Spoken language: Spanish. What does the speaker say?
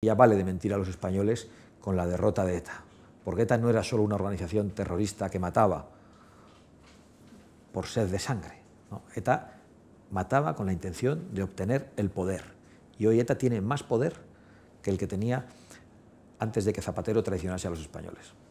Ya vale de mentir a los españoles con la derrota de ETA, porque ETA no era solo una organización terrorista que mataba por sed de sangre. ETA mataba con la intención de obtener el poder. Y hoy ETA tiene más poder que el que tenía antes de que Zapatero traicionase a los españoles.